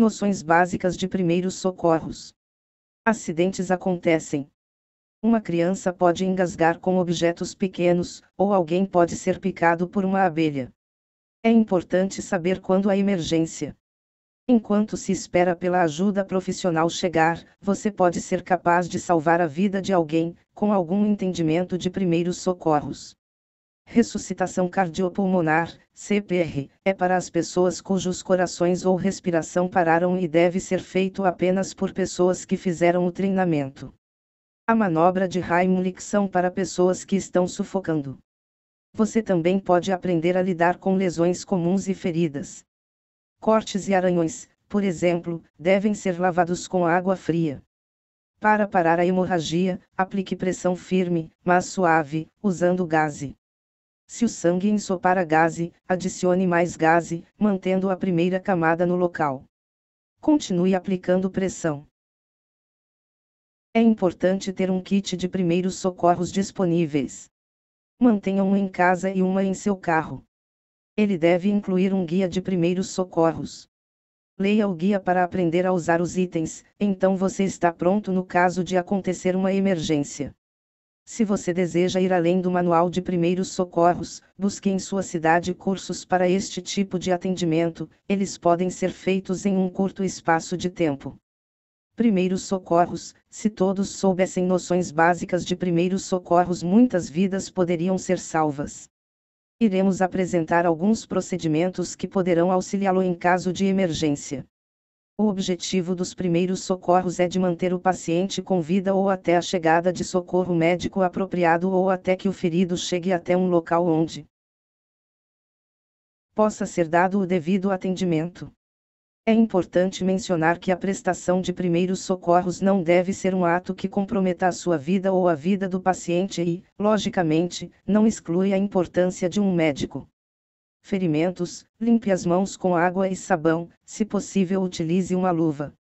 Noções básicas de primeiros socorros. Acidentes acontecem. Uma criança pode engasgar com objetos pequenos, ou alguém pode ser picado por uma abelha. É importante saber quando a emergência. Enquanto se espera pela ajuda profissional chegar, você pode ser capaz de salvar a vida de alguém, com algum entendimento de primeiros socorros. Ressuscitação cardiopulmonar, CPR, é para as pessoas cujos corações ou respiração pararam e deve ser feito apenas por pessoas que fizeram o treinamento. A manobra de Heimlich são para pessoas que estão sufocando. Você também pode aprender a lidar com lesões comuns e feridas. Cortes e aranhões, por exemplo, devem ser lavados com água fria. Para parar a hemorragia, aplique pressão firme, mas suave, usando gaze. Se o sangue ensopar a gaze, adicione mais gaze, mantendo a primeira camada no local. Continue aplicando pressão. É importante ter um kit de primeiros socorros disponíveis. Mantenha um em casa e uma em seu carro. Ele deve incluir um guia de primeiros socorros. Leia o guia para aprender a usar os itens, então você está pronto no caso de acontecer uma emergência. Se você deseja ir além do manual de primeiros socorros, busque em sua cidade cursos para este tipo de atendimento, eles podem ser feitos em um curto espaço de tempo. Primeiros socorros: se todos soubessem noções básicas de primeiros socorros, muitas vidas poderiam ser salvas. Iremos apresentar alguns procedimentos que poderão auxiliá-lo em caso de emergência. O objetivo dos primeiros socorros é de manter o paciente com vida ou até a chegada de socorro médico apropriado ou até que o ferido chegue até um local onde possa ser dado o devido atendimento. É importante mencionar que a prestação de primeiros socorros não deve ser um ato que comprometa a sua vida ou a vida do paciente e, logicamente, não exclui a importância de um médico ferimentos, limpe as mãos com água e sabão, se possível utilize uma luva.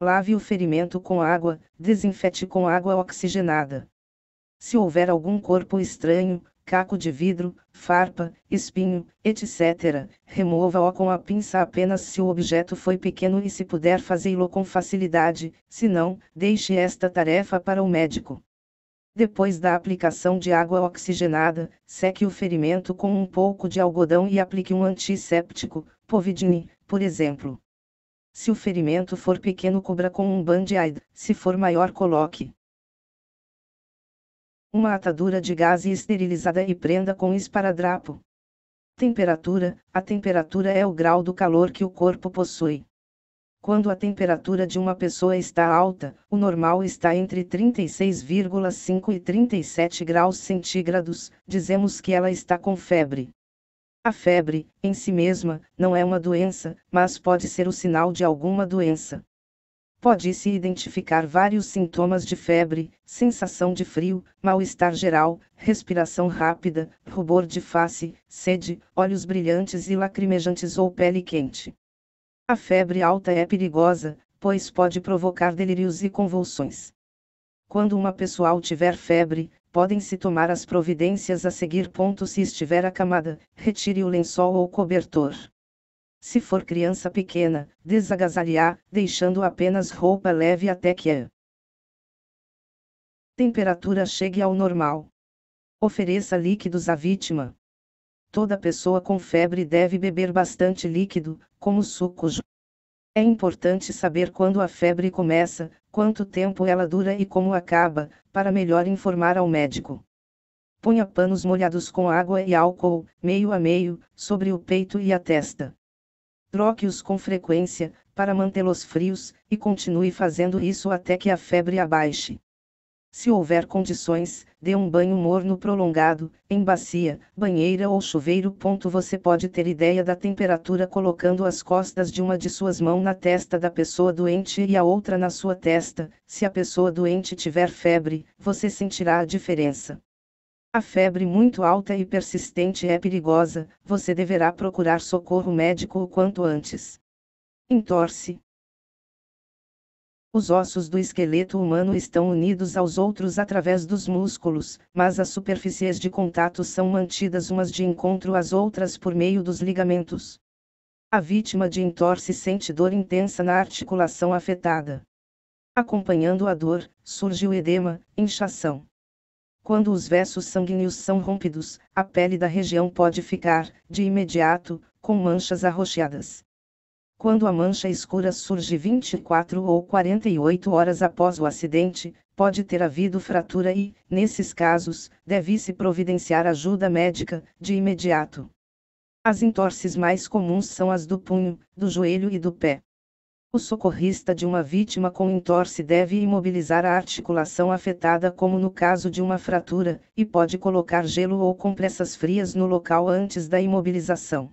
Lave o ferimento com água, desinfete com água oxigenada. Se houver algum corpo estranho, caco de vidro, farpa, espinho, etc., remova-o com a pinça apenas se o objeto foi pequeno e se puder fazê-lo com facilidade, se não, deixe esta tarefa para o médico. Depois da aplicação de água oxigenada, seque o ferimento com um pouco de algodão e aplique um antisséptico, povidine, por exemplo. Se o ferimento for pequeno, cubra com um band-aid, se for maior, coloque uma atadura de gás esterilizada e prenda com esparadrapo. Temperatura: a temperatura é o grau do calor que o corpo possui. Quando a temperatura de uma pessoa está alta, o normal está entre 36,5 e 37 graus centígrados, dizemos que ela está com febre. A febre, em si mesma, não é uma doença, mas pode ser o sinal de alguma doença. Pode-se identificar vários sintomas de febre, sensação de frio, mal-estar geral, respiração rápida, rubor de face, sede, olhos brilhantes e lacrimejantes ou pele quente. A febre alta é perigosa, pois pode provocar delírios e convulsões. Quando uma pessoa tiver febre, podem-se tomar as providências a seguir. Ponto, se estiver acamada, retire o lençol ou cobertor. Se for criança pequena, desagasalhar, deixando apenas roupa leve até que a temperatura chegue ao normal. Ofereça líquidos à vítima. Toda pessoa com febre deve beber bastante líquido, como sucos. É importante saber quando a febre começa, quanto tempo ela dura e como acaba, para melhor informar ao médico. Ponha panos molhados com água e álcool, meio a meio, sobre o peito e a testa. Troque-os com frequência, para mantê-los frios, e continue fazendo isso até que a febre abaixe se houver condições, dê um banho morno prolongado, em bacia, banheira ou chuveiro. Você pode ter ideia da temperatura colocando as costas de uma de suas mãos na testa da pessoa doente e a outra na sua testa. Se a pessoa doente tiver febre, você sentirá a diferença. A febre muito alta e persistente é perigosa, você deverá procurar socorro médico o quanto antes. Entorse, os ossos do esqueleto humano estão unidos aos outros através dos músculos, mas as superfícies de contato são mantidas umas de encontro às outras por meio dos ligamentos. A vítima de entorse sente dor intensa na articulação afetada. Acompanhando a dor, surge o edema, inchação. Quando os vasos sanguíneos são rompidos, a pele da região pode ficar, de imediato, com manchas arroxeadas. Quando a mancha escura surge 24 ou 48 horas após o acidente, pode ter havido fratura e, nesses casos, deve-se providenciar ajuda médica, de imediato. As entorses mais comuns são as do punho, do joelho e do pé. O socorrista de uma vítima com entorse deve imobilizar a articulação afetada, como no caso de uma fratura, e pode colocar gelo ou compressas frias no local antes da imobilização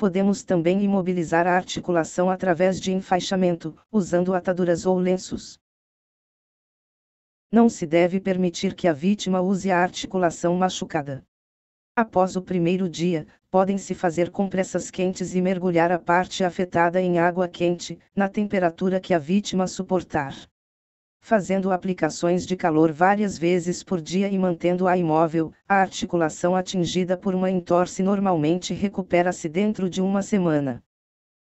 podemos também imobilizar a articulação através de enfaixamento, usando ataduras ou lenços. Não se deve permitir que a vítima use a articulação machucada. Após o primeiro dia, podem-se fazer compressas quentes e mergulhar a parte afetada em água quente, na temperatura que a vítima suportar fazendo aplicações de calor várias vezes por dia e mantendo-a imóvel, a articulação atingida por uma entorse normalmente recupera-se dentro de uma semana.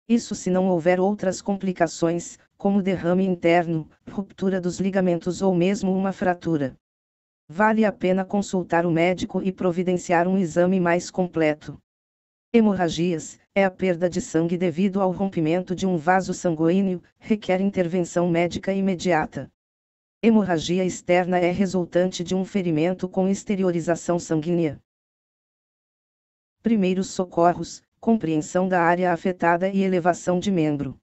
Isso se não houver outras complicações, como derrame interno, ruptura dos ligamentos ou mesmo uma fratura. Vale a pena consultar o médico e providenciar um exame mais completo. Hemorragias é a perda de sangue devido ao rompimento de um vaso sanguíneo, requer intervenção médica imediata. Hemorragia externa é resultante de um ferimento com exteriorização sanguínea. Primeiros socorros, compreensão da área afetada e elevação de membro.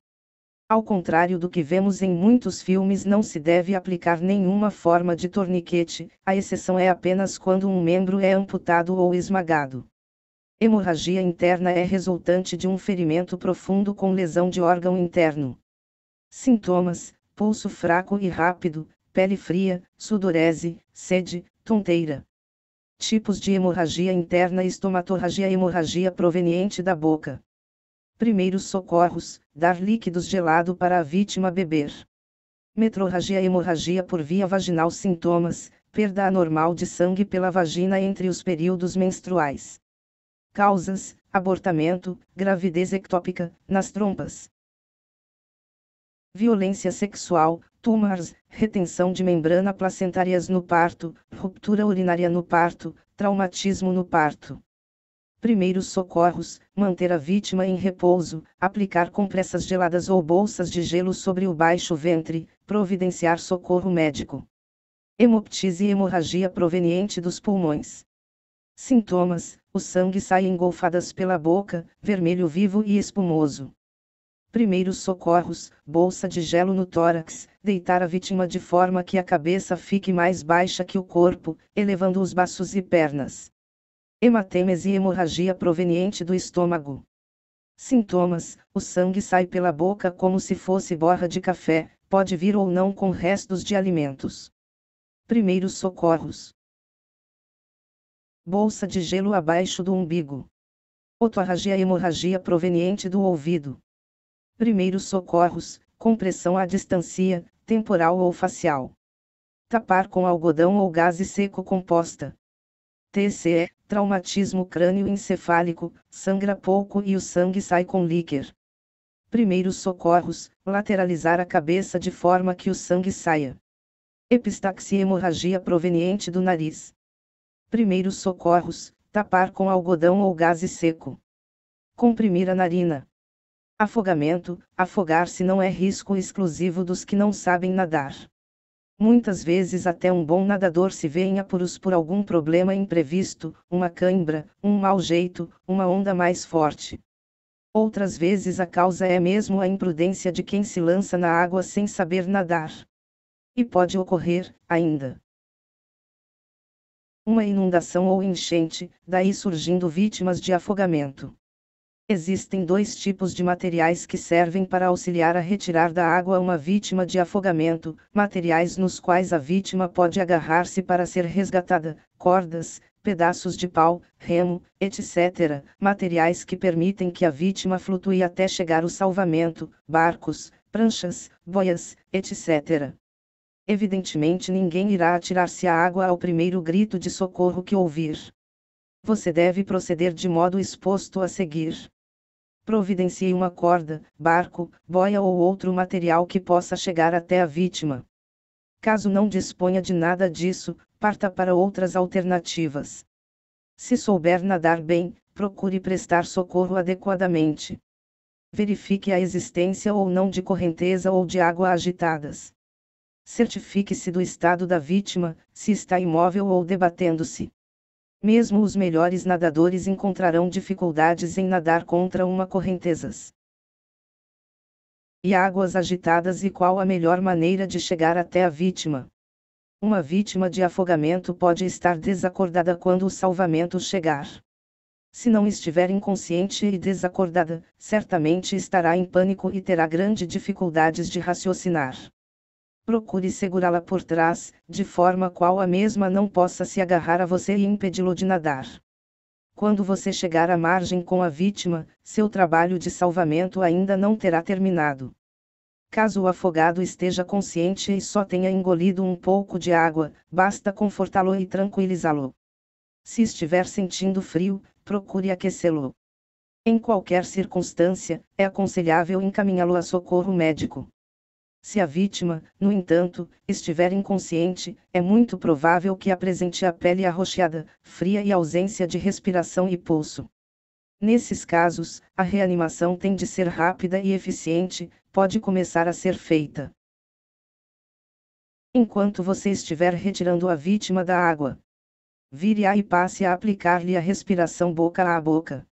Ao contrário do que vemos em muitos filmes, não se deve aplicar nenhuma forma de torniquete, a exceção é apenas quando um membro é amputado ou esmagado. Hemorragia interna é resultante de um ferimento profundo com lesão de órgão interno. Sintomas: pulso fraco e rápido, pele fria, sudorese, sede, tonteira. Tipos de hemorragia interna estomatorragia hemorragia proveniente da boca. Primeiros socorros, dar líquidos gelado para a vítima beber. Metrorragia hemorragia por via vaginal sintomas, perda anormal de sangue pela vagina entre os períodos menstruais. Causas: abortamento, gravidez ectópica, nas trompas violência sexual, tumores, retenção de membrana placentárias no parto, ruptura urinária no parto, traumatismo no parto. Primeiros socorros: manter a vítima em repouso, aplicar compressas geladas ou bolsas de gelo sobre o baixo ventre, providenciar socorro médico. Hemoptise e hemorragia proveniente dos pulmões. Sintomas: o sangue sai engolfadas pela boca, vermelho vivo e espumoso primeiros socorros, bolsa de gelo no tórax, deitar a vítima de forma que a cabeça fique mais baixa que o corpo, elevando os baços e pernas. Hematemas e hemorragia proveniente do estômago. Sintomas: o sangue sai pela boca como se fosse borra de café, pode vir ou não com restos de alimentos. Primeiros socorros: bolsa de gelo abaixo do umbigo. Otorragia e hemorragia proveniente do ouvido primeiros socorros, compressão à distância, temporal ou facial. Tapar com algodão ou gaze seco composta. TCE, traumatismo crânioencefálico, sangra pouco e o sangue sai com líquor. Primeiros socorros, lateralizar a cabeça de forma que o sangue saia. Epistaxia hemorragia proveniente do nariz. Primeiros socorros, tapar com algodão ou gaze seco. Comprimir a narina. Afogamento, afogar-se não é risco exclusivo dos que não sabem nadar. Muitas vezes até um bom nadador se vê em apuros por algum problema imprevisto, uma cãibra, um mau jeito, uma onda mais forte. Outras vezes a causa é mesmo a imprudência de quem se lança na água sem saber nadar. E pode ocorrer, ainda, uma inundação ou enchente, daí surgindo vítimas de afogamento. Existem dois tipos de materiais que servem para auxiliar a retirar da água uma vítima de afogamento: materiais nos quais a vítima pode agarrar-se para ser resgatada, cordas, pedaços de pau, remo, etc., materiais que permitem que a vítima flutue até chegar o salvamento, barcos, pranchas, boias, etc. Evidentemente, ninguém irá atirar-se à água ao primeiro grito de socorro que ouvir. Você deve proceder de modo exposto a seguir. Providencie uma corda, barco, boia ou outro material que possa chegar até a vítima. Caso não disponha de nada disso, parta para outras alternativas. Se souber nadar bem, procure prestar socorro adequadamente. Verifique a existência ou não de correnteza ou de água agitadas. Certifique-se do estado da vítima, se está imóvel ou debatendo-se. Mesmo os melhores nadadores encontrarão dificuldades em nadar contra uma correntezas e águas agitadas e qual a melhor maneira de chegar até a vítima. Uma vítima de afogamento pode estar desacordada quando o salvamento chegar. Se não estiver inconsciente e desacordada, certamente estará em pânico e terá grandes dificuldades de raciocinar procure segurá-la por trás, de forma qual a mesma não possa se agarrar a você e impedi-lo de nadar. Quando você chegar à margem com a vítima, seu trabalho de salvamento ainda não terá terminado. Caso o afogado esteja consciente e só tenha engolido um pouco de água, basta confortá-lo e tranquilizá-lo. Se estiver sentindo frio, procure aquecê-lo. Em qualquer circunstância, é aconselhável encaminhá-lo a socorro médico. Se a vítima, no entanto, estiver inconsciente, é muito provável que apresente a pele arroxeada, fria e ausência de respiração e pulso. Nesses casos, a reanimação tem de ser rápida e eficiente, pode começar a ser feita. Enquanto você estiver retirando a vítima da água, vire-a e passe a aplicar-lhe a respiração boca a boca.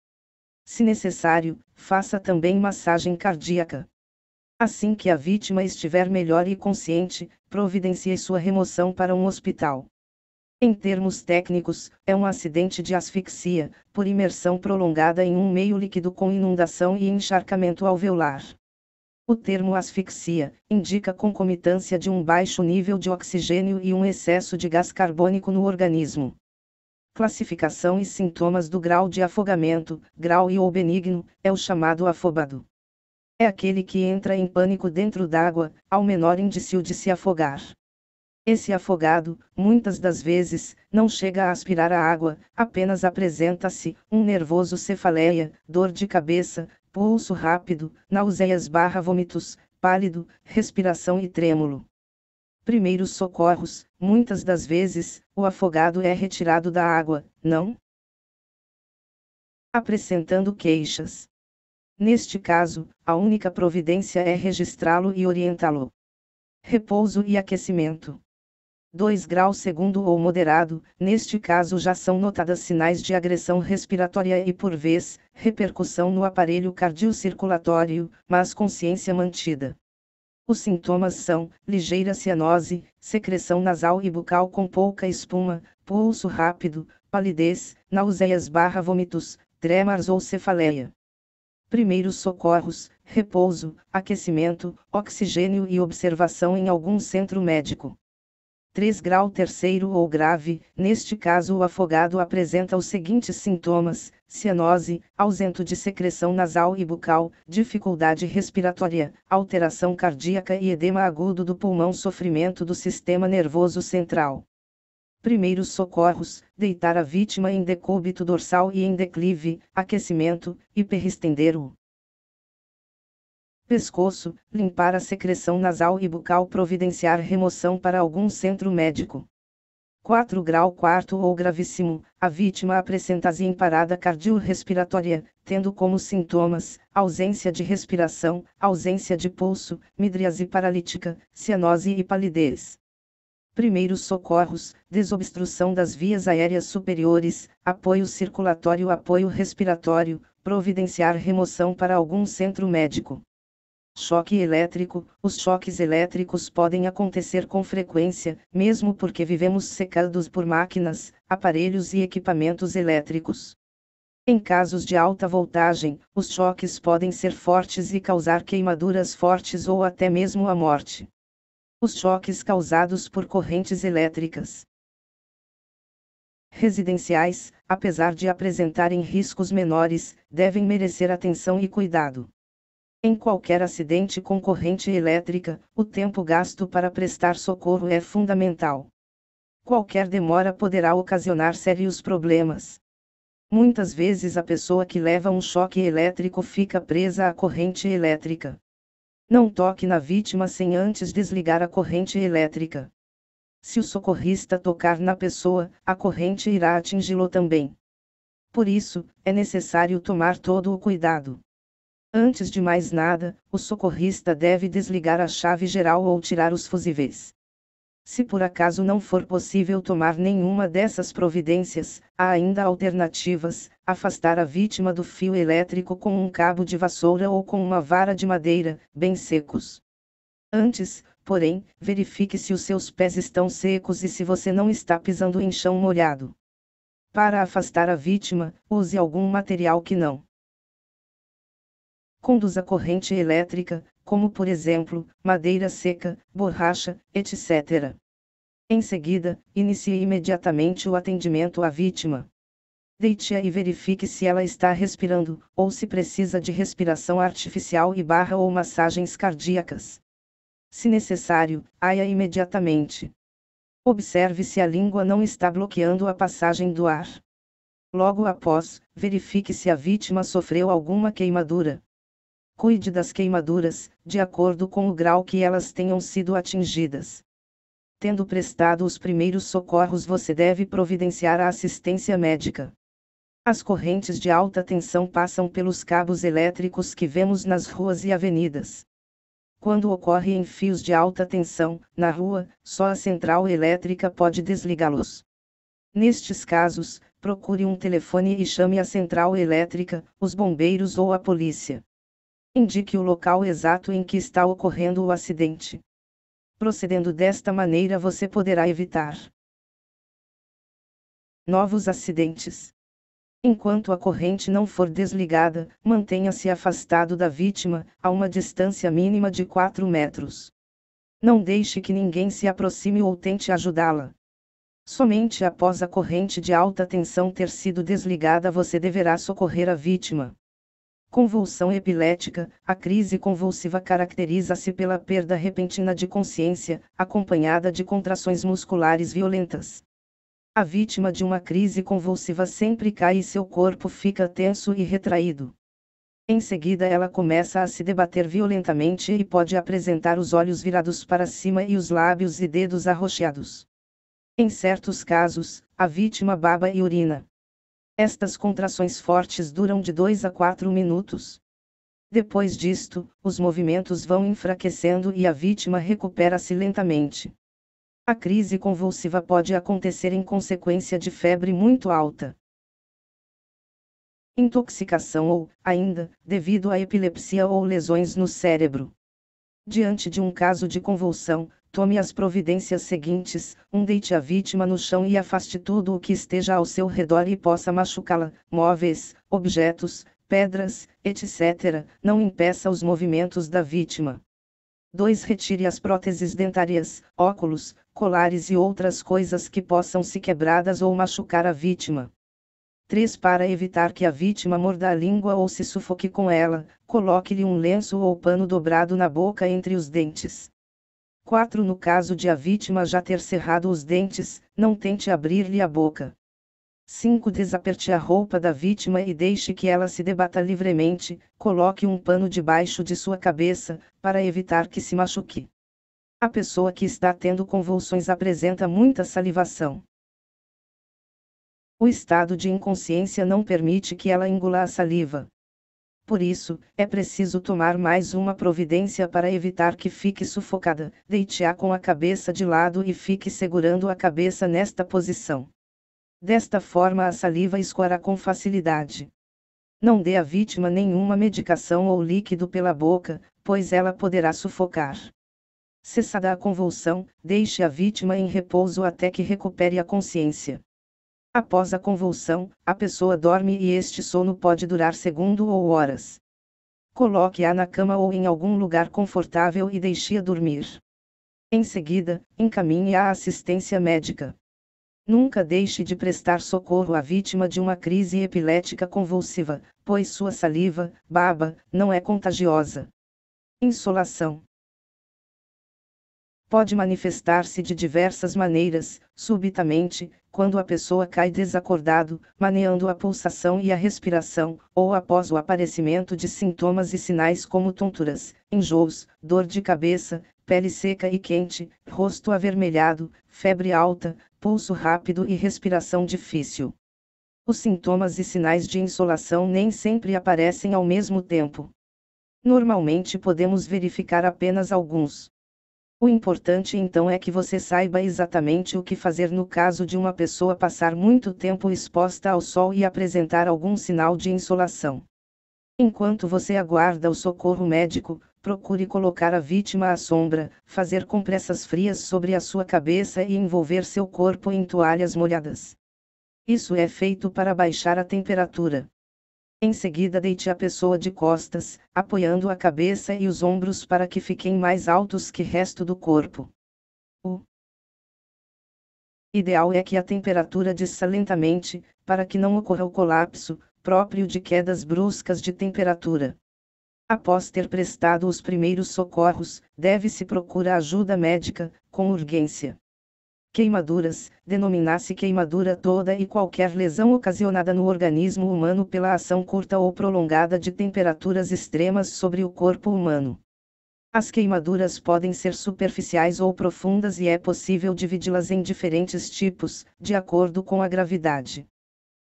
Se necessário, faça também massagem cardíaca. Assim que a vítima estiver melhor e consciente, providencie sua remoção para um hospital. Em termos técnicos, é um acidente de asfixia, por imersão prolongada em um meio líquido com inundação e encharcamento alveolar. O termo asfixia indica concomitância de um baixo nível de oxigênio e um excesso de gás carbônico no organismo. Classificação e sintomas do grau de afogamento, grau e ou benigno, é o chamado afobado é aquele que entra em pânico dentro d'água, ao menor indício de se afogar. Esse afogado, muitas das vezes, não chega a aspirar a água, apenas apresenta-se um nervoso cefaleia, dor de cabeça, pulso rápido, náuseas barra vômitos, pálido, respiração e trêmulo. Primeiros socorros, muitas das vezes, o afogado é retirado da água, não? Apresentando queixas. Neste caso, a única providência é registrá-lo e orientá-lo. Repouso e aquecimento. 2 graus segundo ou moderado, neste caso já são notadas sinais de agressão respiratória e, por vez, repercussão no aparelho cardiocirculatório, mas consciência mantida. Os sintomas são ligeira cianose, secreção nasal e bucal com pouca espuma, pulso rápido, palidez, náuseas/vômitos, tremors ou cefaleia primeiros socorros, repouso, aquecimento, oxigênio e observação em algum centro médico. 3 grau terceiro ou grave, neste caso o afogado apresenta os seguintes sintomas: cianose, ausento de secreção nasal e bucal, dificuldade respiratória, alteração cardíaca e edema agudo do pulmão, sofrimento do sistema nervoso central primeiros socorros, deitar a vítima em decúbito dorsal e em declive, aquecimento, hiperestender o pescoço, limpar a secreção nasal e bucal, providenciar remoção para algum centro médico. 4 grau quarto ou gravíssimo, a vítima apresenta-se em assim parada cardiorrespiratória, tendo como sintomas ausência de respiração, ausência de pulso, midríase paralítica, cianose e palidez primeiros socorros, desobstrução das vias aéreas superiores, apoio circulatório, apoio respiratório, providenciar remoção para algum centro médico. Choque elétrico: os choques elétricos podem acontecer com frequência, mesmo porque vivemos secados por máquinas, aparelhos e equipamentos elétricos. Em casos de alta voltagem, os choques podem ser fortes e causar queimaduras fortes ou até mesmo a morte os choques causados por correntes elétricas residenciais, apesar de apresentarem riscos menores, devem merecer atenção e cuidado. Em qualquer acidente com corrente elétrica, o tempo gasto para prestar socorro é fundamental. Qualquer demora poderá ocasionar sérios problemas. Muitas vezes a pessoa que leva um choque elétrico fica presa à corrente elétrica. Não toque na vítima sem antes desligar a corrente elétrica. Se o socorrista tocar na pessoa, a corrente irá atingi-lo também. Por isso, é necessário tomar todo o cuidado. Antes de mais nada, o socorrista deve desligar a chave geral ou tirar os fusíveis. Se por acaso não for possível tomar nenhuma dessas providências, há ainda alternativas: afastar a vítima do fio elétrico com um cabo de vassoura ou com uma vara de madeira, bem secos. Antes, porém, verifique se os seus pés estão secos e se você não está pisando em chão molhado. Para afastar a vítima, use algum material que não conduza corrente elétrica, como por exemplo, madeira seca, borracha, etc. Em seguida, inicie imediatamente o atendimento à vítima. Deite-a e verifique se ela está respirando, ou se precisa de respiração artificial e barra ou massagens cardíacas. Se necessário, aia imediatamente. Observe se a língua não está bloqueando a passagem do ar. Logo após, verifique se a vítima sofreu alguma queimadura cuide das queimaduras, de acordo com o grau que elas tenham sido atingidas. Tendo prestado os primeiros socorros, você deve providenciar a assistência médica. As correntes de alta tensão passam pelos cabos elétricos que vemos nas ruas e avenidas. Quando ocorre em fios de alta tensão, na rua, só a central elétrica pode desligá-los. Nestes casos, procure um telefone e chame a central elétrica, os bombeiros ou a polícia indique o local exato em que está ocorrendo o acidente. Procedendo desta maneira, você poderá evitar novos acidentes. Enquanto a corrente não for desligada, mantenha-se afastado da vítima, a uma distância mínima de 4 metros. Não deixe que ninguém se aproxime ou tente ajudá-la. Somente após a corrente de alta tensão ter sido desligada você deverá socorrer a vítima. Convulsão epilética, a crise convulsiva caracteriza-se pela perda repentina de consciência, acompanhada de contrações musculares violentas. A vítima de uma crise convulsiva sempre cai e seu corpo fica tenso e retraído. Em seguida, ela começa a se debater violentamente e pode apresentar os olhos virados para cima e os lábios e dedos arroxeados. Em certos casos, a vítima baba e urina. Estas contrações fortes duram de 2 a 4 minutos. Depois disto, os movimentos vão enfraquecendo e a vítima recupera-se lentamente. A crise convulsiva pode acontecer em consequência de febre muito alta. Intoxicação ou, ainda, devido à epilepsia ou lesões no cérebro. Diante de um caso de convulsão, Tome as providências seguintes: 1. Um, deite a vítima no chão e afaste tudo o que esteja ao seu redor e possa machucá-la, móveis, objetos, pedras, etc. Não impeça os movimentos da vítima. 2. Retire as próteses dentárias, óculos, colares e outras coisas que possam ser quebradas ou machucar a vítima. 3. Para evitar que a vítima morda a língua ou se sufoque com ela, coloque-lhe um lenço ou pano dobrado na boca entre os dentes. 4. No caso de a vítima já ter cerrado os dentes, não tente abrir-lhe a boca. 5. Desaperte a roupa da vítima e deixe que ela se debata livremente, coloque um pano debaixo de sua cabeça, para evitar que se machuque. A pessoa que está tendo convulsões apresenta muita salivação. O estado de inconsciência não permite que ela engula a saliva. Por isso, é preciso tomar mais uma providência para evitar que fique sufocada. Deite-a com a cabeça de lado e fique segurando a cabeça nesta posição. Desta forma, a saliva escoará com facilidade. Não dê à vítima nenhuma medicação ou líquido pela boca, pois ela poderá sufocar. Cessada a convulsão, deixe a vítima em repouso até que recupere a consciência. Após a convulsão, a pessoa dorme e este sono pode durar segundo ou horas. Coloque-a na cama ou em algum lugar confortável e deixe-a dormir. Em seguida, encaminhe a assistência médica. Nunca deixe de prestar socorro à vítima de uma crise epilética convulsiva, pois sua saliva, baba, não é contagiosa. Insolação pode manifestar-se de diversas maneiras, subitamente, quando a pessoa cai desacordado, maneando a pulsação e a respiração, ou após o aparecimento de sintomas e sinais como tonturas, enjoos, dor de cabeça, pele seca e quente, rosto avermelhado, febre alta, pulso rápido e respiração difícil. Os sintomas e sinais de insolação nem sempre aparecem ao mesmo tempo. Normalmente podemos verificar apenas alguns. O importante então é que você saiba exatamente o que fazer no caso de uma pessoa passar muito tempo exposta ao sol e apresentar algum sinal de insolação. Enquanto você aguarda o socorro médico, procure colocar a vítima à sombra, fazer compressas frias sobre a sua cabeça e envolver seu corpo em toalhas molhadas. Isso é feito para baixar a temperatura. Em seguida deite a pessoa de costas, apoiando a cabeça e os ombros para que fiquem mais altos que o resto do corpo. O ideal é que a temperatura desça lentamente, para que não ocorra o colapso, próprio de quedas bruscas de temperatura. Após ter prestado os primeiros socorros, deve-se procurar ajuda médica, com urgência queimaduras, denominasse se queimadura toda e qualquer lesão ocasionada no organismo humano pela ação curta ou prolongada de temperaturas extremas sobre o corpo humano. As queimaduras podem ser superficiais ou profundas e é possível dividi-las em diferentes tipos, de acordo com a gravidade.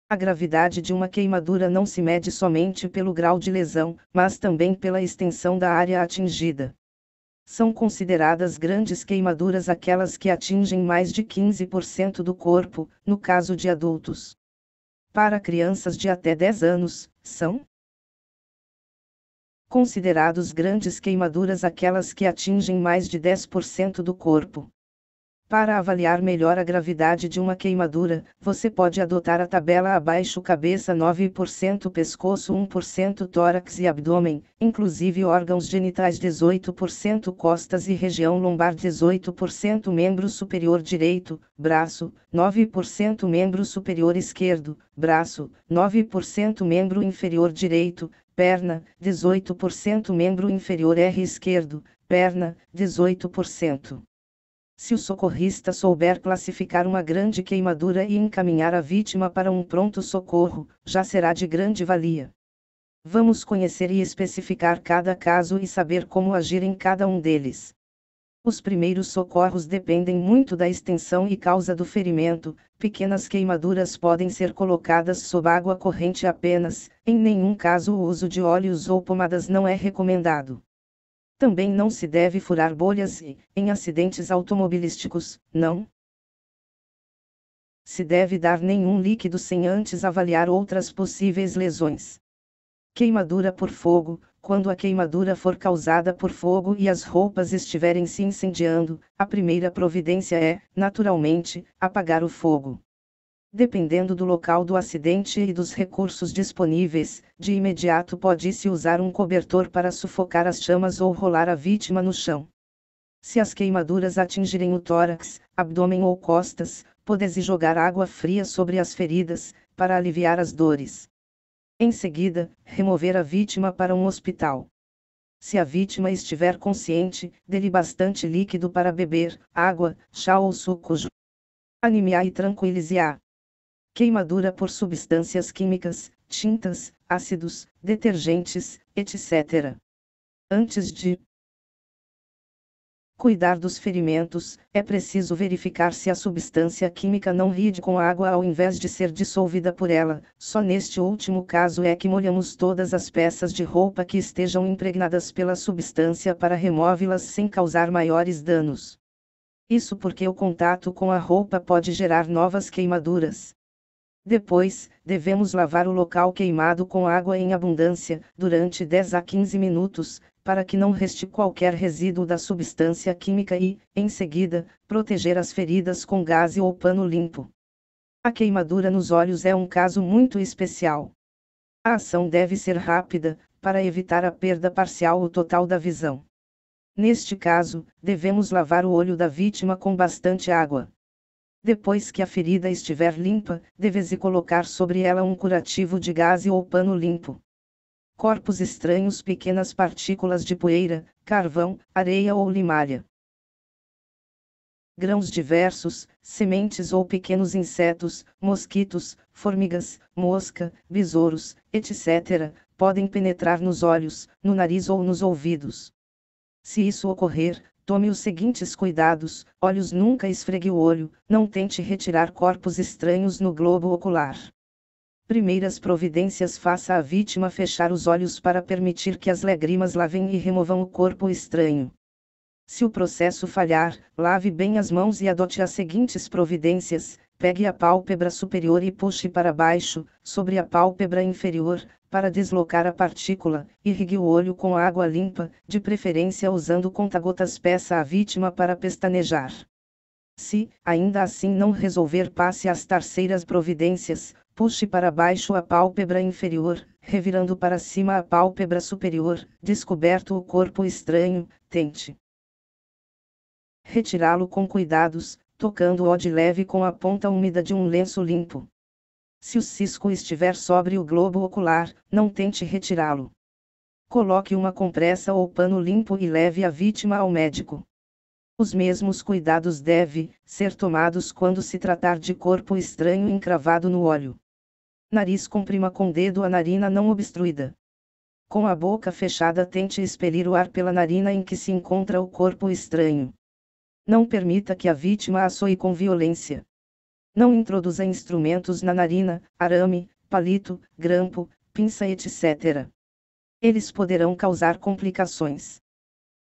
A gravidade de uma queimadura não se mede somente pelo grau de lesão, mas também pela extensão da área atingida. São consideradas grandes queimaduras aquelas que atingem mais de 15% do corpo, no caso de adultos. Para crianças de até 10 anos, são considerados grandes queimaduras aquelas que atingem mais de 10% do corpo. Para avaliar melhor a gravidade de uma queimadura, você pode adotar a tabela abaixo cabeça 9%, pescoço 1%, tórax e abdômen, inclusive órgãos genitais 18%, costas e região lombar 18%, membro superior direito, braço, 9% membro superior esquerdo, braço, 9% membro inferior direito, perna, 18% membro inferior R esquerdo, perna, 18% se o socorrista souber classificar uma grande queimadura e encaminhar a vítima para um pronto-socorro, já será de grande valia. Vamos conhecer e especificar cada caso e saber como agir em cada um deles. Os primeiros socorros dependem muito da extensão e causa do ferimento, pequenas queimaduras podem ser colocadas sob água corrente apenas, em nenhum caso o uso de óleos ou pomadas não é recomendado. Também não se deve furar bolhas e, em acidentes automobilísticos, não se deve dar nenhum líquido sem antes avaliar outras possíveis lesões. Queimadura por fogo, quando a queimadura for causada por fogo e as roupas estiverem se incendiando, a primeira providência é, naturalmente, apagar o fogo. Dependendo do local do acidente e dos recursos disponíveis, de imediato pode-se usar um cobertor para sufocar as chamas ou rolar a vítima no chão. Se as queimaduras atingirem o tórax, abdômen ou costas, pode-se jogar água fria sobre as feridas, para aliviar as dores. Em seguida, remover a vítima para um hospital. Se a vítima estiver consciente, dê-lhe bastante líquido para beber, água, chá ou suco. Anime-a e tranquilize-a queimadura por substâncias químicas, tintas, ácidos, detergentes, etc. Antes de cuidar dos ferimentos, é preciso verificar se a substância química não ride com água ao invés de ser dissolvida por ela, só neste último caso é que molhamos todas as peças de roupa que estejam impregnadas pela substância para removê las sem causar maiores danos. Isso porque o contato com a roupa pode gerar novas queimaduras. Depois, devemos lavar o local queimado com água em abundância, durante 10 a 15 minutos, para que não reste qualquer resíduo da substância química e, em seguida, proteger as feridas com gaze ou pano limpo. A queimadura nos olhos é um caso muito especial. A ação deve ser rápida, para evitar a perda parcial ou total da visão. Neste caso, devemos lavar o olho da vítima com bastante água. Depois que a ferida estiver limpa, deve-se colocar sobre ela um curativo de gaze ou pano limpo. Corpos estranhos, pequenas partículas de poeira, carvão, areia ou limalha. Grãos diversos, sementes ou pequenos insetos, mosquitos, formigas, mosca, besouros, etc., podem penetrar nos olhos, no nariz ou nos ouvidos. Se isso ocorrer, Tome os seguintes cuidados: olhos nunca esfregue o olho, não tente retirar corpos estranhos no globo ocular. Primeiras providências faça a vítima fechar os olhos para permitir que as lágrimas lavem e removam o corpo estranho. Se o processo falhar, lave bem as mãos e adote as seguintes providências: pegue a pálpebra superior e puxe para baixo, sobre a pálpebra inferior, para deslocar a partícula, irrigue o olho com água limpa, de preferência usando contagotas peça à vítima para pestanejar. Se, ainda assim não resolver passe às terceiras providências, puxe para baixo a pálpebra inferior, revirando para cima a pálpebra superior, descoberto o corpo estranho, tente retirá-lo com cuidados, tocando-o de leve com a ponta úmida de um lenço limpo. Se o cisco estiver sobre o globo ocular, não tente retirá-lo. Coloque uma compressa ou pano limpo e leve a vítima ao médico. Os mesmos cuidados devem ser tomados quando se tratar de corpo estranho encravado no óleo. Nariz comprima com dedo a narina não obstruída. Com a boca fechada, tente expelir o ar pela narina em que se encontra o corpo estranho. Não permita que a vítima açoe com violência. Não introduza instrumentos na narina, arame, palito, grampo, pinça, etc. Eles poderão causar complicações.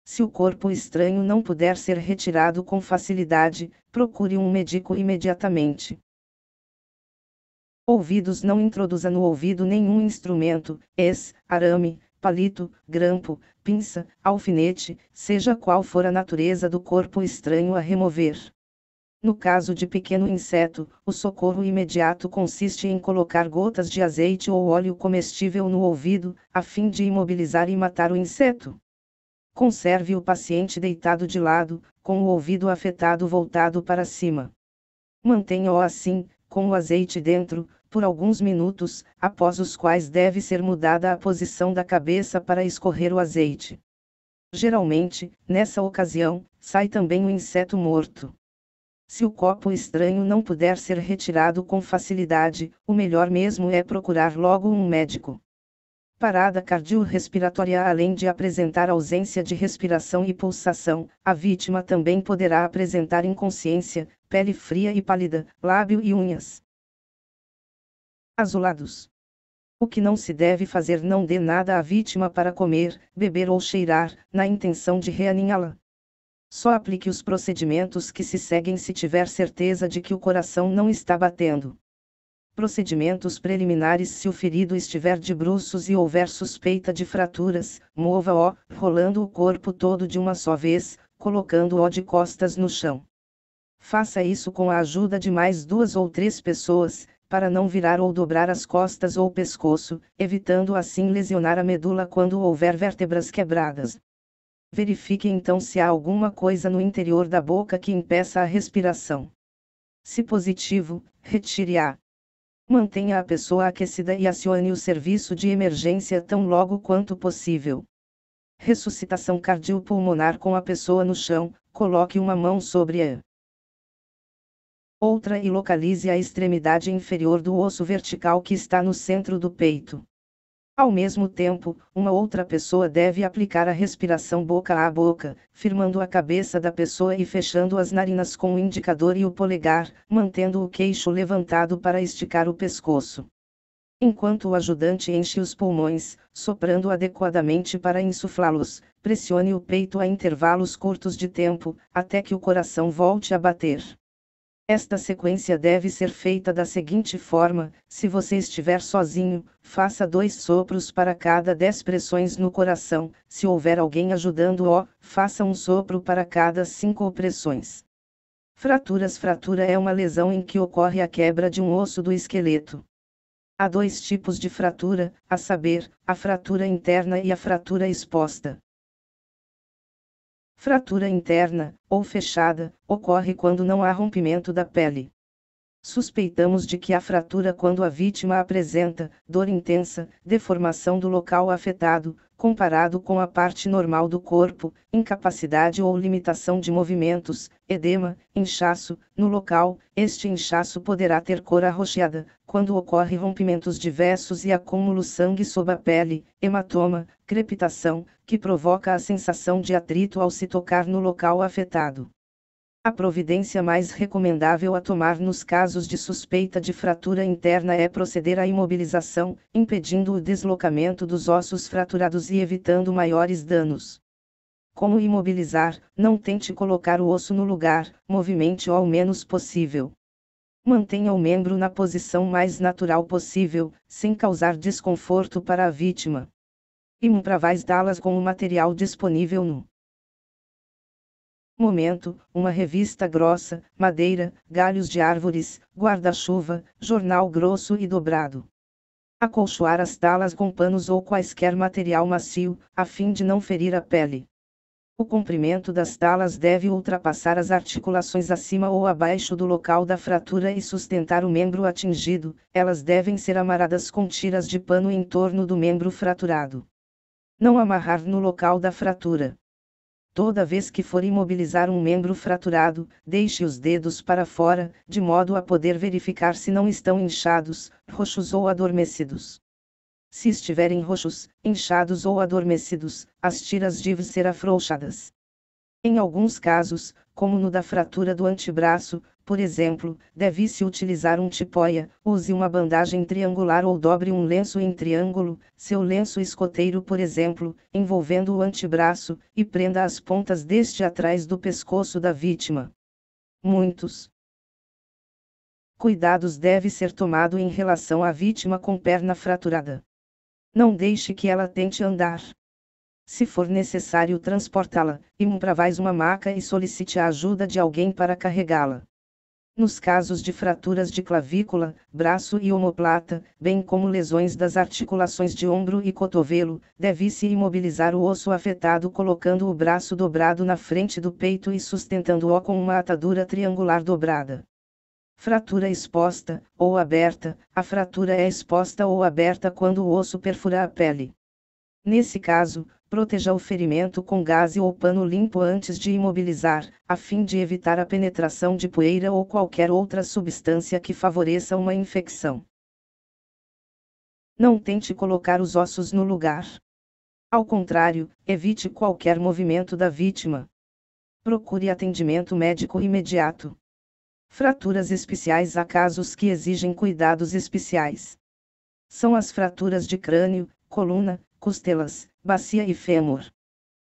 Se o corpo estranho não puder ser retirado com facilidade, procure um médico imediatamente. Ouvidos não introduza no ouvido nenhum instrumento, es, arame, palito, grampo, pinça, alfinete, seja qual for a natureza do corpo estranho a remover. No caso de pequeno inseto, o socorro imediato consiste em colocar gotas de azeite ou óleo comestível no ouvido, a fim de imobilizar e matar o inseto. Conserve o paciente deitado de lado, com o ouvido afetado voltado para cima. Mantenha-o assim, com o azeite dentro, por alguns minutos, após os quais deve ser mudada a posição da cabeça para escorrer o azeite. Geralmente, nessa ocasião, sai também o inseto morto. Se o copo estranho não puder ser retirado com facilidade, o melhor mesmo é procurar logo um médico. Parada cardiorrespiratória Além de apresentar ausência de respiração e pulsação, a vítima também poderá apresentar inconsciência, pele fria e pálida, lábio e unhas azulados. O que não se deve fazer não dê nada à vítima para comer, beber ou cheirar, na intenção de reanimá-la. Só aplique os procedimentos que se seguem se tiver certeza de que o coração não está batendo. Procedimentos preliminares Se o ferido estiver de bruços e houver suspeita de fraturas, mova-o, rolando o corpo todo de uma só vez, colocando-o de costas no chão. Faça isso com a ajuda de mais duas ou três pessoas, para não virar ou dobrar as costas ou pescoço, evitando assim lesionar a medula quando houver vértebras quebradas. Verifique então se há alguma coisa no interior da boca que impeça a respiração. Se positivo, retire-a. Mantenha a pessoa aquecida e acione o serviço de emergência tão logo quanto possível. Ressuscitação cardiopulmonar com a pessoa no chão, coloque uma mão sobre a outra e localize a extremidade inferior do osso vertical que está no centro do peito. Ao mesmo tempo, uma outra pessoa deve aplicar a respiração boca a boca, firmando a cabeça da pessoa e fechando as narinas com o indicador e o polegar, mantendo o queixo levantado para esticar o pescoço. Enquanto o ajudante enche os pulmões, soprando adequadamente para insuflá-los, pressione o peito a intervalos curtos de tempo, até que o coração volte a bater. Esta sequência deve ser feita da seguinte forma: se você estiver sozinho, faça dois sopros para cada dez pressões no coração, se houver alguém ajudando-o, faça um sopro para cada cinco pressões. Fraturas Fratura é uma lesão em que ocorre a quebra de um osso do esqueleto. Há dois tipos de fratura, a saber, a fratura interna e a fratura exposta. Fratura interna, ou fechada, ocorre quando não há rompimento da pele. Suspeitamos de que a fratura quando a vítima apresenta dor intensa, deformação do local afetado, comparado com a parte normal do corpo, incapacidade ou limitação de movimentos, edema, inchaço, no local, este inchaço poderá ter cor arroxeada, quando ocorre rompimentos diversos e acúmulo sangue sob a pele, hematoma, crepitação, que provoca a sensação de atrito ao se tocar no local afetado. A providência mais recomendável a tomar nos casos de suspeita de fratura interna é proceder à imobilização, impedindo o deslocamento dos ossos fraturados e evitando maiores danos. Como imobilizar? Não tente colocar o osso no lugar, movimente-o ao menos possível. Mantenha o membro na posição mais natural possível, sem causar desconforto para a vítima. Impravais dá-las com o material disponível no Momento, uma revista grossa, madeira, galhos de árvores, guarda-chuva, jornal grosso e dobrado. Acolchoar as talas com panos ou quaisquer material macio, a fim de não ferir a pele. O comprimento das talas deve ultrapassar as articulações acima ou abaixo do local da fratura e sustentar o membro atingido, elas devem ser amarradas com tiras de pano em torno do membro fraturado. Não amarrar no local da fratura. Toda vez que for imobilizar um membro fraturado, deixe os dedos para fora, de modo a poder verificar se não estão inchados, roxos ou adormecidos. Se estiverem roxos, inchados ou adormecidos, as tiras devem ser afrouxadas. Em alguns casos, como no da fratura do antebraço, por exemplo, deve-se utilizar um tipóia, use uma bandagem triangular ou dobre um lenço em triângulo, seu lenço escoteiro por exemplo, envolvendo o antebraço, e prenda as pontas deste atrás do pescoço da vítima. Muitos cuidados deve ser tomado em relação à vítima com perna fraturada. Não deixe que ela tente andar. Se for necessário transportá-la, improvisais uma maca e solicite a ajuda de alguém para carregá-la nos casos de fraturas de clavícula, braço e omoplata, bem como lesões das articulações de ombro e cotovelo, deve-se imobilizar o osso afetado colocando o braço dobrado na frente do peito e sustentando-o com uma atadura triangular dobrada. Fratura exposta ou aberta: a fratura é exposta ou aberta quando o osso perfura a pele. Nesse caso, proteja o ferimento com gás ou pano limpo antes de imobilizar, a fim de evitar a penetração de poeira ou qualquer outra substância que favoreça uma infecção. Não tente colocar os ossos no lugar. Ao contrário, evite qualquer movimento da vítima. Procure atendimento médico imediato. Fraturas especiais há casos que exigem cuidados especiais. São as fraturas de crânio, coluna, costelas, bacia e fêmur.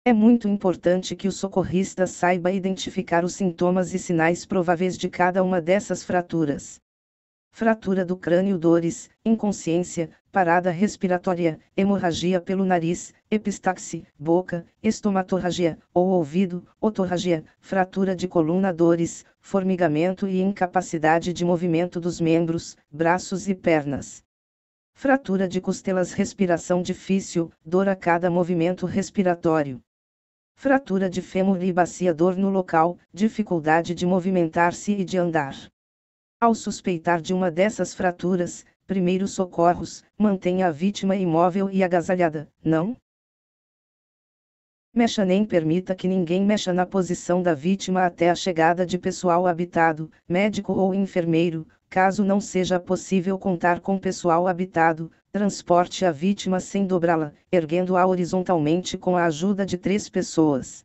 É muito importante que o socorrista saiba identificar os sintomas e sinais prováveis de cada uma dessas fraturas. Fratura do crânio, dores, inconsciência, parada respiratória, hemorragia pelo nariz, epistaxe, boca, estomatorragia ou ouvido, otorragia, fratura de coluna, dores, formigamento e incapacidade de movimento dos membros, braços e pernas fratura de costelas, respiração difícil, dor a cada movimento respiratório. Fratura de fêmur e bacia, dor no local, dificuldade de movimentar-se e de andar. Ao suspeitar de uma dessas fraturas, primeiros socorros, mantenha a vítima imóvel e agasalhada, não? Mexa nem permita que ninguém mexa na posição da vítima até a chegada de pessoal habitado, médico ou enfermeiro, caso não seja possível contar com pessoal habitado, transporte a vítima sem dobrá-la, erguendo-a horizontalmente com a ajuda de três pessoas.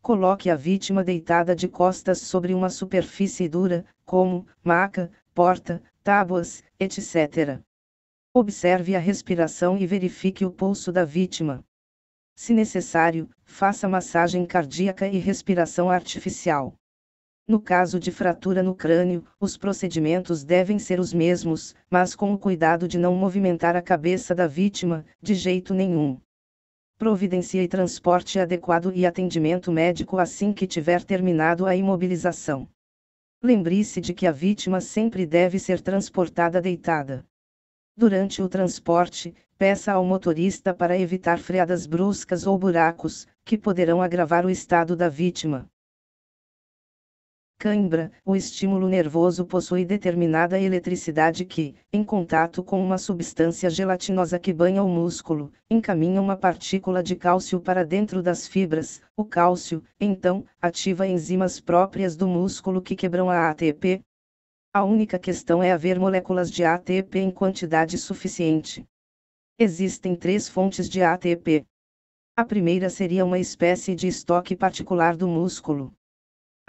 Coloque a vítima deitada de costas sobre uma superfície dura, como maca, porta, tábuas, etc. Observe a respiração e verifique o pulso da vítima. Se necessário, faça massagem cardíaca e respiração artificial. No caso de fratura no crânio, os procedimentos devem ser os mesmos, mas com o cuidado de não movimentar a cabeça da vítima, de jeito nenhum. Providencie transporte adequado e atendimento médico assim que tiver terminado a imobilização. Lembre-se de que a vítima sempre deve ser transportada deitada. Durante o transporte, peça ao motorista para evitar freadas bruscas ou buracos, que poderão agravar o estado da vítima cãibra, o estímulo nervoso possui determinada eletricidade que, em contato com uma substância gelatinosa que banha o músculo, encaminha uma partícula de cálcio para dentro das fibras. O cálcio, então, ativa enzimas próprias do músculo que quebram a ATP. A única questão é haver moléculas de ATP em quantidade suficiente. Existem três fontes de ATP. A primeira seria uma espécie de estoque particular do músculo.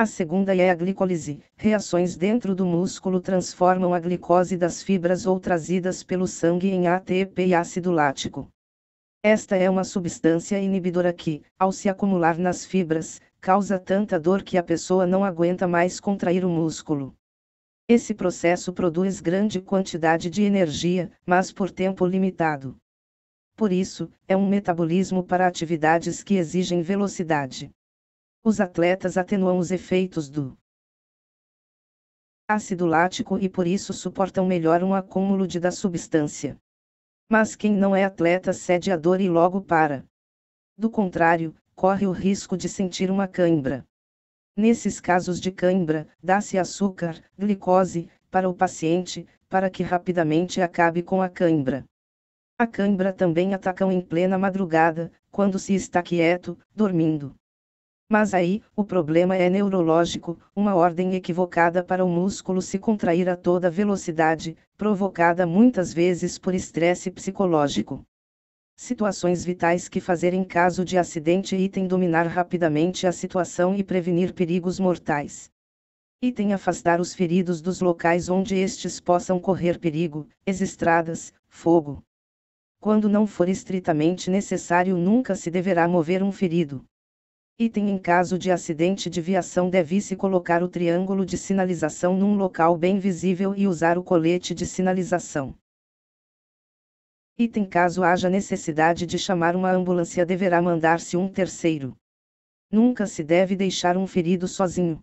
A segunda é a glicólise. Reações dentro do músculo transformam a glicose das fibras ou trazidas pelo sangue em ATP e ácido lático. Esta é uma substância inibidora que, ao se acumular nas fibras, causa tanta dor que a pessoa não aguenta mais contrair o músculo. Esse processo produz grande quantidade de energia, mas por tempo limitado. Por isso, é um metabolismo para atividades que exigem velocidade. Os atletas atenuam os efeitos do ácido lático e por isso suportam melhor um acúmulo de da substância. Mas quem não é atleta cede à dor e logo para. Do contrário, corre o risco de sentir uma cãibra. Nesses casos de cãibra, dá-se açúcar, glicose, para o paciente, para que rapidamente acabe com a cãibra. A cãibra também atacam em plena madrugada, quando se está quieto, dormindo. Mas aí, o problema é neurológico, uma ordem equivocada para o músculo se contrair a toda velocidade, provocada muitas vezes por estresse psicológico. Situações vitais que fazer em caso de acidente item dominar rapidamente a situação e prevenir perigos mortais. Item afastar os feridos dos locais onde estes possam correr perigo, estradas, fogo. Quando não for estritamente necessário, nunca se deverá mover um ferido. Item em caso de acidente de viação deve-se colocar o triângulo de sinalização num local bem visível e usar o colete de sinalização. Item caso haja necessidade de chamar uma ambulância deverá mandar-se um terceiro. Nunca se deve deixar um ferido sozinho.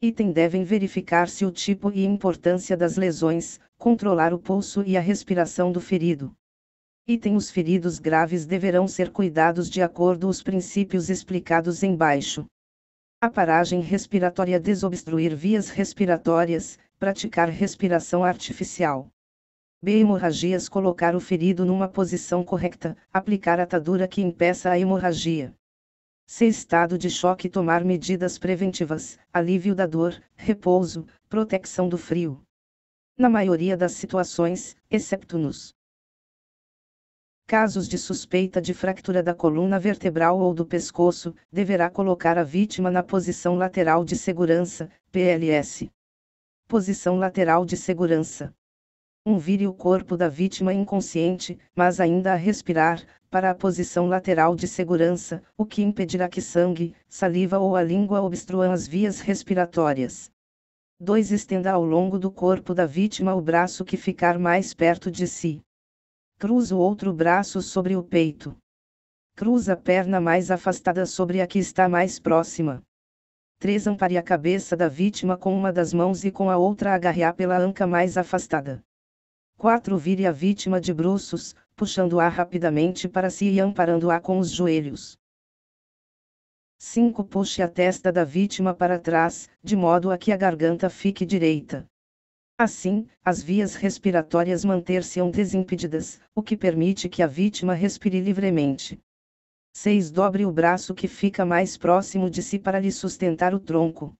Item devem verificar-se o tipo e importância das lesões, controlar o pulso e a respiração do ferido. Itens feridos graves deverão ser cuidados de acordo os princípios explicados embaixo. A paragem respiratória desobstruir vias respiratórias, praticar respiração artificial. B. Hemorragias colocar o ferido numa posição correta, aplicar atadura que impeça a hemorragia. C. Estado de choque tomar medidas preventivas, alívio da dor, repouso, proteção do frio. Na maioria das situações, excepto nos Casos de suspeita de fractura da coluna vertebral ou do pescoço, deverá colocar a vítima na posição lateral de segurança, PLS. Posição lateral de segurança. Um vire o corpo da vítima inconsciente, mas ainda a respirar, para a posição lateral de segurança, o que impedirá que sangue, saliva ou a língua obstruam as vias respiratórias. 2. Estenda ao longo do corpo da vítima o braço que ficar mais perto de si. Cruza o outro braço sobre o peito. Cruza a perna mais afastada sobre a que está mais próxima. 3. Ampare a cabeça da vítima com uma das mãos e com a outra agarre-a pela anca mais afastada. 4. Vire a vítima de bruços, puxando-a rapidamente para si e amparando-a com os joelhos. 5. Puxe a testa da vítima para trás, de modo a que a garganta fique direita. Assim, as vias respiratórias manter-se-ão desimpedidas, o que permite que a vítima respire livremente. 6. Dobre o braço que fica mais próximo de si para lhe sustentar o tronco.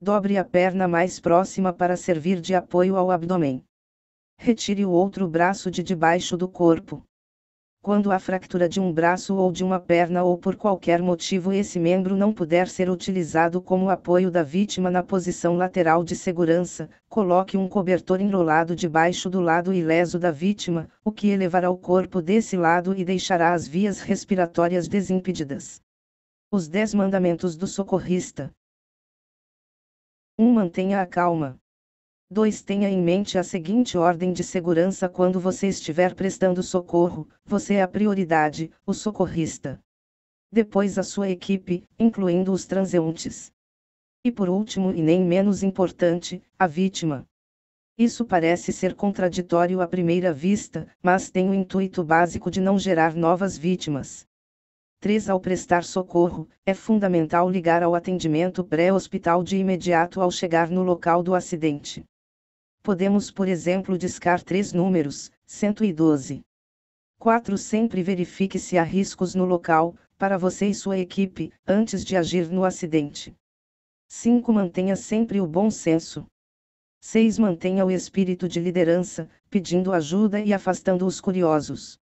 Dobre a perna mais próxima para servir de apoio ao abdômen. Retire o outro braço de debaixo do corpo quando a fractura de um braço ou de uma perna ou por qualquer motivo esse membro não puder ser utilizado como apoio da vítima na posição lateral de segurança, coloque um cobertor enrolado debaixo do lado ileso da vítima, o que elevará o corpo desse lado e deixará as vias respiratórias desimpedidas. Os 10 mandamentos do socorrista. 1. Um, mantenha a calma. 2. Tenha em mente a seguinte ordem de segurança quando você estiver prestando socorro: você é a prioridade, o socorrista. Depois a sua equipe, incluindo os transeuntes. E por último e nem menos importante, a vítima. Isso parece ser contraditório à primeira vista, mas tem o intuito básico de não gerar novas vítimas. 3. Ao prestar socorro, é fundamental ligar ao atendimento pré-hospital de imediato ao chegar no local do acidente. Podemos, por exemplo, discar três números, 112. 4. Sempre verifique se há riscos no local, para você e sua equipe, antes de agir no acidente. 5. Mantenha sempre o bom senso. 6. Mantenha o espírito de liderança, pedindo ajuda e afastando os curiosos.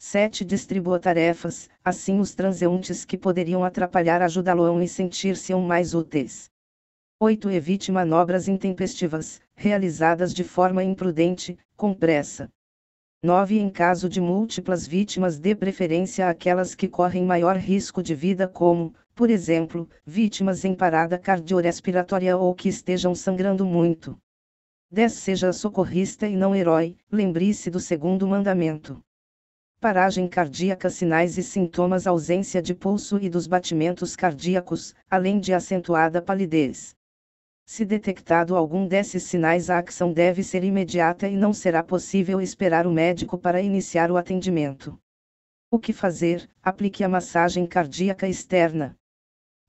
7. Distribua tarefas, assim os transeuntes que poderiam atrapalhar ajudá-lo e sentir-se mais úteis. 8. Evite manobras intempestivas, realizadas de forma imprudente, com pressa. 9. Em caso de múltiplas vítimas, dê preferência àquelas que correm maior risco de vida, como, por exemplo, vítimas em parada cardiorrespiratória ou que estejam sangrando muito. 10. Seja socorrista e não herói, lembre-se do segundo mandamento. Paragem cardíaca, sinais e sintomas, ausência de pulso e dos batimentos cardíacos, além de acentuada palidez. Se detectado algum desses sinais, a ação deve ser imediata e não será possível esperar o médico para iniciar o atendimento. O que fazer? Aplique a massagem cardíaca externa.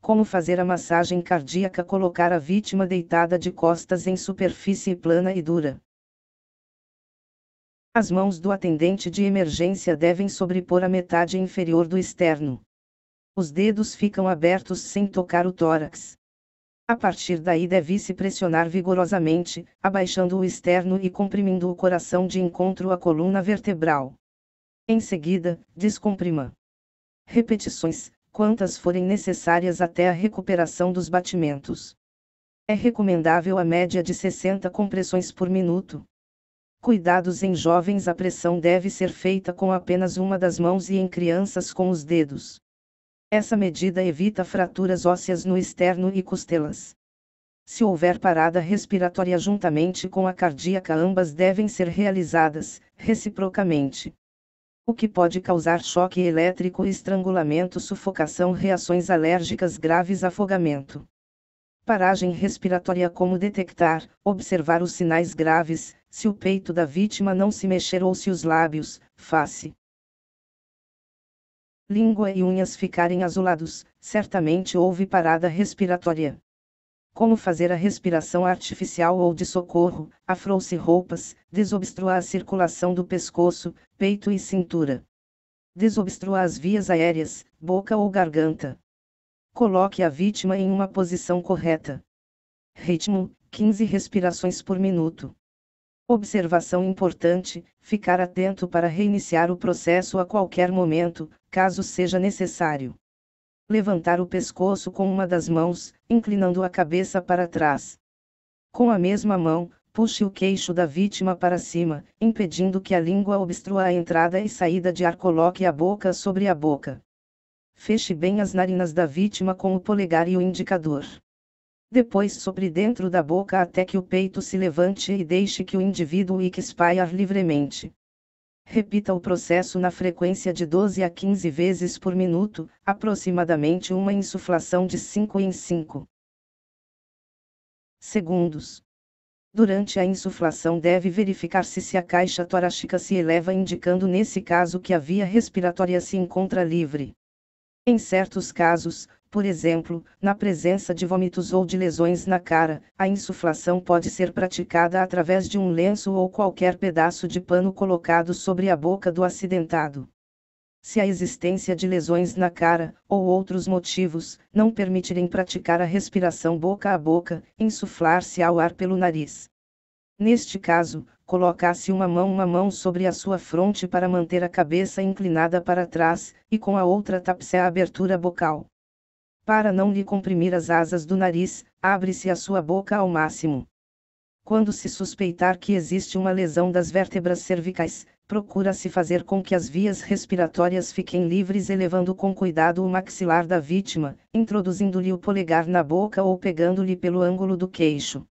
Como fazer a massagem cardíaca? Colocar a vítima deitada de costas em superfície plana e dura. As mãos do atendente de emergência devem sobrepor a metade inferior do externo. Os dedos ficam abertos sem tocar o tórax. A partir daí deve-se pressionar vigorosamente, abaixando o externo e comprimindo o coração de encontro à coluna vertebral. Em seguida, descomprima. Repetições, quantas forem necessárias até a recuperação dos batimentos. É recomendável a média de 60 compressões por minuto. Cuidados em jovens: a pressão deve ser feita com apenas uma das mãos e em crianças com os dedos. Essa medida evita fraturas ósseas no externo e costelas. Se houver parada respiratória juntamente com a cardíaca, ambas devem ser realizadas, reciprocamente. O que pode causar choque elétrico, estrangulamento, sufocação, reações alérgicas graves, afogamento. Paragem respiratória: como detectar, observar os sinais graves, se o peito da vítima não se mexer ou se os lábios, face, língua e unhas ficarem azulados, certamente houve parada respiratória. Como fazer a respiração artificial ou de socorro, afrou-se roupas, desobstrua a circulação do pescoço, peito e cintura. Desobstrua as vias aéreas, boca ou garganta. Coloque a vítima em uma posição correta. Ritmo: 15 respirações por minuto. Observação importante: ficar atento para reiniciar o processo a qualquer momento, caso seja necessário. Levantar o pescoço com uma das mãos, inclinando a cabeça para trás. Com a mesma mão, puxe o queixo da vítima para cima, impedindo que a língua obstrua a entrada e saída de ar. Coloque a boca sobre a boca. Feche bem as narinas da vítima com o polegar e o indicador. Depois sopre dentro da boca até que o peito se levante e deixe que o indivíduo expire livremente repita o processo na frequência de 12 a 15 vezes por minuto, aproximadamente uma insuflação de 5 em 5 segundos. Durante a insuflação deve verificar-se se a caixa torácica se eleva indicando nesse caso que a via respiratória se encontra livre. Em certos casos, por exemplo, na presença de vômitos ou de lesões na cara, a insuflação pode ser praticada através de um lenço ou qualquer pedaço de pano colocado sobre a boca do acidentado. Se a existência de lesões na cara, ou outros motivos, não permitirem praticar a respiração boca a boca, insuflar-se ao ar pelo nariz. Neste caso, colocasse uma mão uma mão sobre a sua fronte para manter a cabeça inclinada para trás, e com a outra tapse a abertura bocal. Para não lhe comprimir as asas do nariz, abre-se a sua boca ao máximo. Quando se suspeitar que existe uma lesão das vértebras cervicais, procura-se fazer com que as vias respiratórias fiquem livres, elevando com cuidado o maxilar da vítima, introduzindo-lhe o polegar na boca ou pegando-lhe pelo ângulo do queixo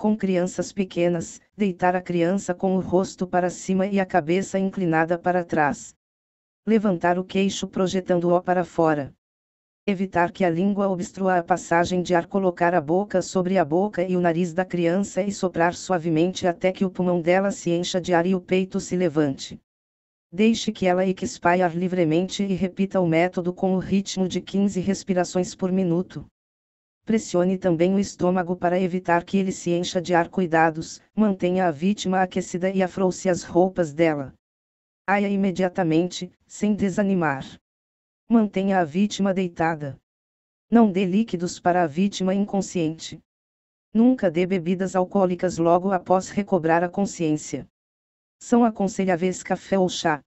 com crianças pequenas, deitar a criança com o rosto para cima e a cabeça inclinada para trás. Levantar o queixo projetando-o para fora. Evitar que a língua obstrua a passagem de ar, colocar a boca sobre a boca e o nariz da criança e soprar suavemente até que o pulmão dela se encha de ar e o peito se levante. Deixe que ela expire livremente e repita o método com o ritmo de 15 respirações por minuto. Pressione também o estômago para evitar que ele se encha de ar. Cuidados, mantenha a vítima aquecida e afrouxe as roupas dela. Aia imediatamente, sem desanimar. Mantenha a vítima deitada. Não dê líquidos para a vítima inconsciente. Nunca dê bebidas alcoólicas logo após recobrar a consciência. São aconselháveis café ou chá.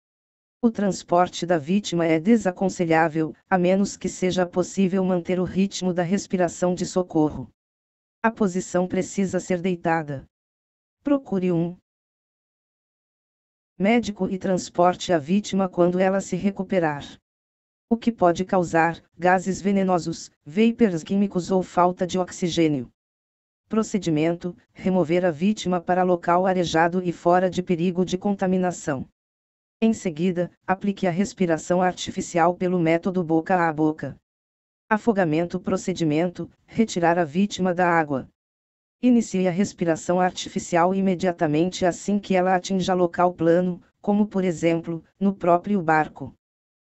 O transporte da vítima é desaconselhável, a menos que seja possível manter o ritmo da respiração de socorro. A posição precisa ser deitada. Procure um médico e transporte a vítima quando ela se recuperar. O que pode causar gases venenosos, vapors químicos ou falta de oxigênio. Procedimento: remover a vítima para local arejado e fora de perigo de contaminação. Em seguida, aplique a respiração artificial pelo método boca a boca. Afogamento procedimento: retirar a vítima da água. Inicie a respiração artificial imediatamente assim que ela atinja local plano, como por exemplo, no próprio barco.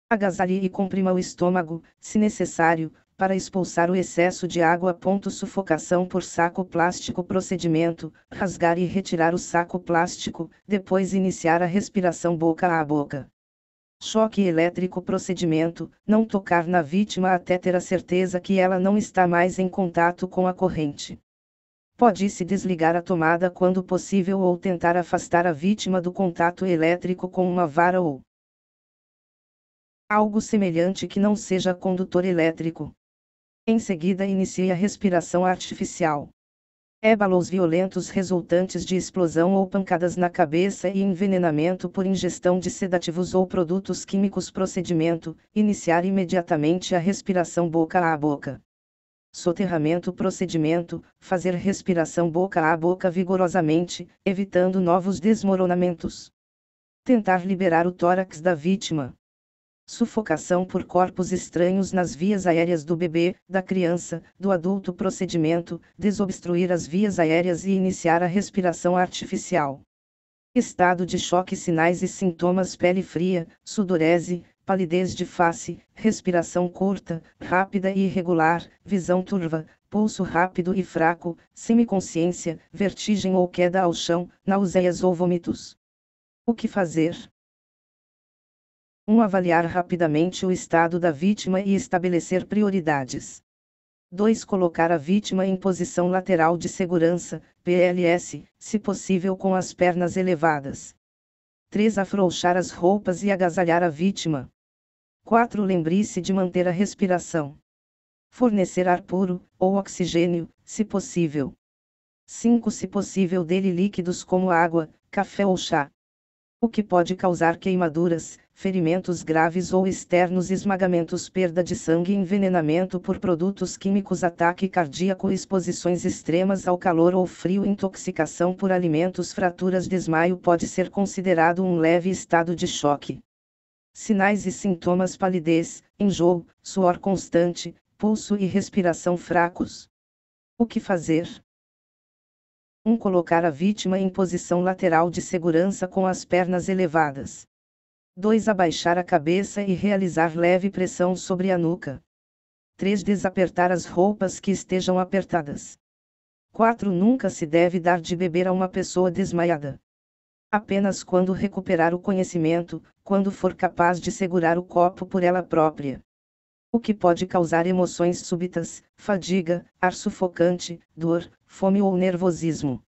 Agasalhe e comprima o estômago, se necessário, para expulsar o excesso de água. Sufocação por saco plástico procedimento: rasgar e retirar o saco plástico, depois iniciar a respiração boca a boca. Choque elétrico procedimento: não tocar na vítima até ter a certeza que ela não está mais em contato com a corrente. Pode-se desligar a tomada quando possível ou tentar afastar a vítima do contato elétrico com uma vara ou algo semelhante que não seja condutor elétrico. Em seguida inicie a respiração artificial. Ébalos violentos resultantes de explosão ou pancadas na cabeça e envenenamento por ingestão de sedativos ou produtos químicos. Procedimento: iniciar imediatamente a respiração boca a boca. Soterramento procedimento, fazer respiração boca a boca vigorosamente, evitando novos desmoronamentos. Tentar liberar o tórax da vítima sufocação por corpos estranhos nas vias aéreas do bebê, da criança, do adulto. Procedimento: desobstruir as vias aéreas e iniciar a respiração artificial. Estado de choque: sinais e sintomas: pele fria, sudorese, palidez de face, respiração curta, rápida e irregular, visão turva, pulso rápido e fraco, semiconsciência, vertigem ou queda ao chão, náuseas ou vômitos. O que fazer? 1. Avaliar rapidamente o estado da vítima e estabelecer prioridades. 2. Colocar a vítima em posição lateral de segurança, PLS, se possível com as pernas elevadas. 3. Afrouxar as roupas e agasalhar a vítima. 4. Lembre-se de manter a respiração. Fornecer ar puro, ou oxigênio, se possível. 5. Se possível, dele líquidos como água, café ou chá. O que pode causar queimaduras, ferimentos graves ou externos, esmagamentos, perda de sangue, envenenamento por produtos químicos, ataque cardíaco, exposições extremas ao calor ou frio, intoxicação por alimentos, fraturas, desmaio pode ser considerado um leve estado de choque. Sinais e sintomas: palidez, enjoo, suor constante, pulso e respiração fracos. O que fazer? 1. Um, colocar a vítima em posição lateral de segurança com as pernas elevadas. 2. Abaixar a cabeça e realizar leve pressão sobre a nuca. 3. Desapertar as roupas que estejam apertadas. 4. Nunca se deve dar de beber a uma pessoa desmaiada. Apenas quando recuperar o conhecimento, quando for capaz de segurar o copo por ela própria. O que pode causar emoções súbitas, fadiga, ar sufocante, dor, fome ou nervosismo.